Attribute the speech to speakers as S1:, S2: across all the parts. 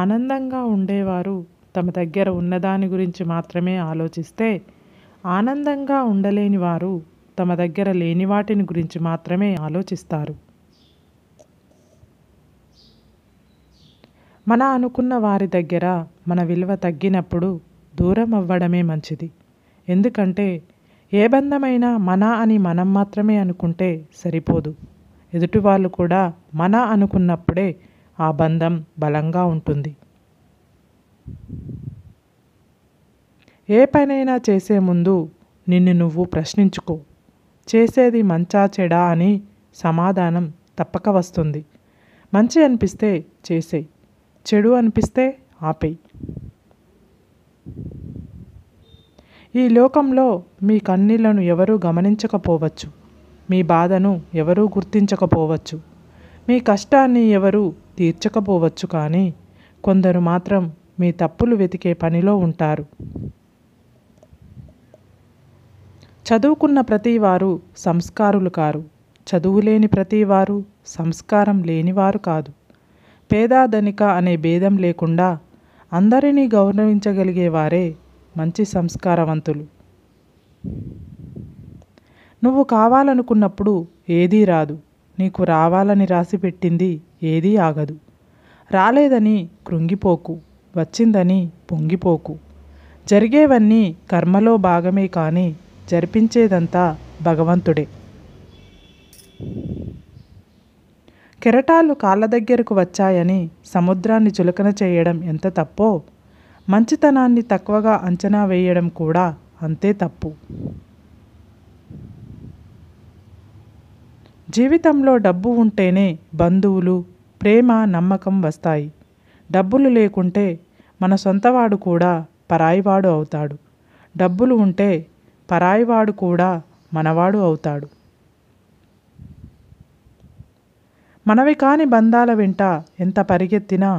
S1: ఆనందంగా ఉండేవారు తమ దగ్గర ఉన్నదాని గురించి మాత్రమే ఆలోచిస్తే ఆనందంగా ఉండలేని వారు తమ దగ్గర లేని వాటిని గురించి మాత్రమే ఆలోచిస్తారు మన అనుకున్న వారి దగ్గర మన విలువ తగ్గినప్పుడు దూరం అవ్వడమే మంచిది ఎందుకంటే ఏ బంధమైనా మన అని మనం మాత్రమే అనుకుంటే సరిపోదు ఎదుటి వాళ్ళు కూడా మన అనుకున్నప్పుడే ఆ బంధం బలంగా ఉంటుంది ఏ పనైనా చేసే ముందు నిన్ను నువ్వు ప్రశ్నించుకో చేసేది మంచా చెడా అని సమాధానం తప్పక వస్తుంది మంచి అనిపిస్తే చేసేయి చెడు అనిపిస్తే ఆపేయి ఈ లోకంలో మీ కన్నీళ్లను ఎవరూ గమనించకపోవచ్చు మీ బాధను ఎవరూ గుర్తించకపోవచ్చు మీ కష్టాన్ని ఎవరూ తీర్చకపోవచ్చు కానీ కొందరు మాత్రం మీ తప్పులు వెతికే పనిలో ఉంటారు చదువుకున్న ప్రతివారు సంస్కారులు కారు చదువు లేని ప్రతివారు సంస్కారం లేనివారు కాదు పేదాధనిక అనే భేదం లేకుండా అందరినీ గౌరవించగలిగేవారే మంచి సంస్కారవంతులు నువ్వు కావాలనుకున్నప్పుడు ఏదీ రాదు నీకు రావాలని రాసిపెట్టింది ఏదీ ఆగదు రాలేదని కృంగిపోకు వచ్చిందని పొంగిపోకు జరిగేవన్నీ కర్మలో భాగమే కానీ జరిపించేదంతా భగవంతుడే కెరటాలు కాళ్ళ దగ్గరకు వచ్చాయని సముద్రాన్ని చులకన చేయడం ఎంత తప్పో మంచితనాన్ని తక్కువగా అంచనా వేయడం కూడా అంతే తప్పు జీవితంలో డబ్బు ఉంటేనే బంధువులు ప్రేమ నమ్మకం వస్తాయి డబ్బులు లేకుంటే మన సొంతవాడు కూడా పరాయివాడు అవుతాడు డబ్బులు ఉంటే పరాయివాడు కూడా మనవాడు అవుతాడు మనవి కాని బంధాల వెంట ఎంత పరిగెత్తినా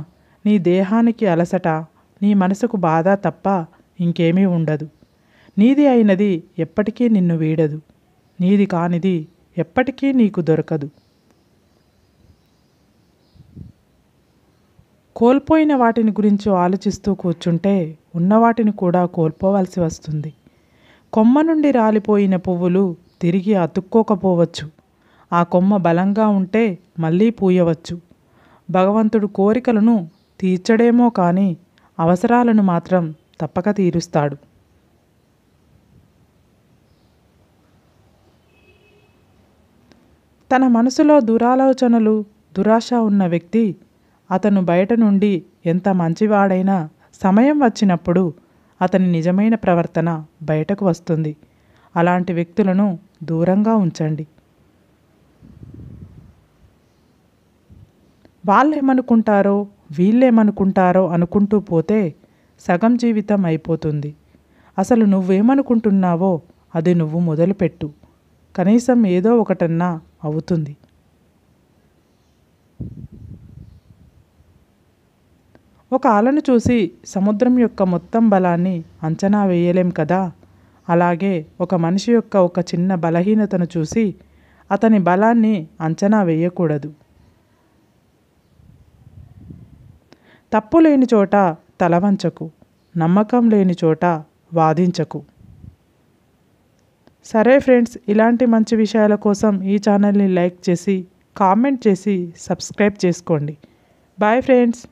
S1: నీ దేహానికి అలసట నీ మనసుకు బాధ తప్ప ఇంకేమీ ఉండదు నీది అయినది ఎప్పటికీ నిన్ను వీడదు నీది కానిది ఎప్పటికీ నీకు దొరకదు కోల్పోయిన వాటిని గురించి ఆలోచిస్తూ కూర్చుంటే ఉన్నవాటిని కూడా కోల్పోవాల్సి వస్తుంది కొమ్మ నుండి రాలిపోయిన పువ్వులు తిరిగి అతుక్కోకపోవచ్చు ఆ కొమ్మ బలంగా ఉంటే మళ్ళీ పూయవచ్చు భగవంతుడు కోరికలను తీర్చడేమో కానీ అవసరాలను మాత్రం తప్పక తీరుస్తాడు తన మనసులో దురాలోచనలు దురాశ ఉన్న వ్యక్తి అతను బయట నుండి ఎంత మంచివాడైనా సమయం వచ్చినప్పుడు అతని నిజమైన ప్రవర్తన బయటకు వస్తుంది అలాంటి వ్యక్తులను దూరంగా ఉంచండి వాళ్ళేమనుకుంటారో వీళ్ళేమనుకుంటారో అనుకుంటూ పోతే సగం జీవితం అయిపోతుంది అసలు నువ్వేమనుకుంటున్నావో అది నువ్వు మొదలుపెట్టు కనీసం ఏదో ఒకటన్నా అవుతుంది ఒక అలను చూసి సముద్రం యొక్క మొత్తం బలాన్ని అంచనా వేయలేం కదా అలాగే ఒక మనిషి యొక్క ఒక చిన్న బలహీనతను చూసి అతని బలాన్ని అంచనా వేయకూడదు తప్పు లేని చోట తలవంచకు నమ్మకం లేని చోట వాదించకు సరే ఫ్రెండ్స్ ఇలాంటి మంచి విషయాల కోసం ఈ ఛానల్ని లైక్ చేసి కామెంట్ చేసి సబ్స్క్రైబ్ చేసుకోండి బాయ్ ఫ్రెండ్స్